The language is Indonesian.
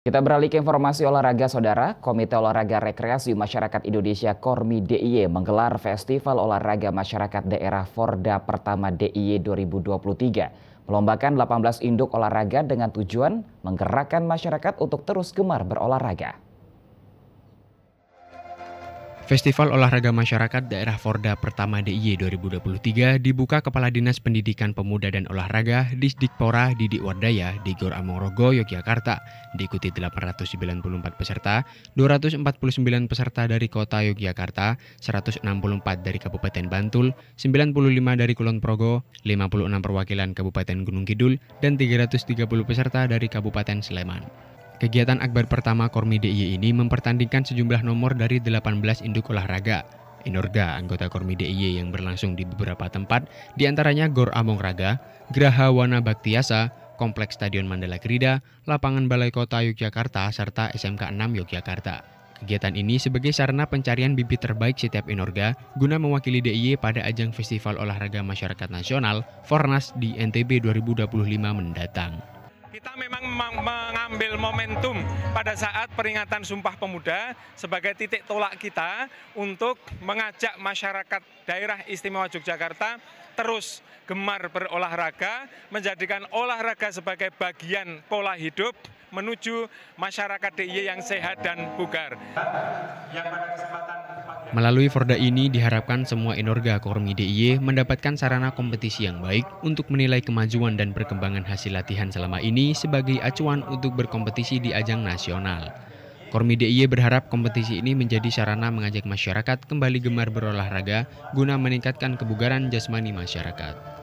Kita beralih ke informasi olahraga saudara. Komite Olahraga Rekreasi Masyarakat Indonesia Kormi DIY menggelar Festival Olahraga Masyarakat Daerah Forda Pertama DIY 2023. Melombakan 18 induk olahraga dengan tujuan menggerakkan masyarakat untuk terus gemar berolahraga. Festival Olahraga Masyarakat Daerah Forda Pertama DIY 2023 dibuka Kepala Dinas Pendidikan Pemuda dan Olahraga Disdikpora Didik Wardaya di Gor Amorogo, Yogyakarta. Diikuti 894 peserta, 249 peserta dari kota Yogyakarta, 164 dari Kabupaten Bantul, 95 dari Kulon Progo, 56 perwakilan Kabupaten Gunung Kidul, dan 330 peserta dari Kabupaten Sleman. Kegiatan akbar pertama Kormi DIY ini mempertandingkan sejumlah nomor dari 18 induk olahraga. Inorga, anggota Kormi DIY yang berlangsung di beberapa tempat, diantaranya Gor Among Raga, Graha Wana Baktiasa, Kompleks Stadion Mandala Krida, Lapangan Balai Kota Yogyakarta, serta SMK 6 Yogyakarta. Kegiatan ini sebagai sarana pencarian bibit terbaik setiap Inorga guna mewakili DIY pada ajang Festival Olahraga Masyarakat Nasional Fornas di NTB 2025 mendatang kita memang mengambil momentum pada saat peringatan Sumpah Pemuda sebagai titik tolak kita untuk mengajak masyarakat daerah istimewa Yogyakarta terus gemar berolahraga, menjadikan olahraga sebagai bagian pola hidup menuju masyarakat DIY yang sehat dan bugar. Yang pada kesempatan Melalui Forda ini diharapkan semua Enorga Kormi DIY e mendapatkan sarana kompetisi yang baik untuk menilai kemajuan dan perkembangan hasil latihan selama ini sebagai acuan untuk berkompetisi di ajang nasional. Kormi DIY e berharap kompetisi ini menjadi sarana mengajak masyarakat kembali gemar berolahraga guna meningkatkan kebugaran jasmani masyarakat.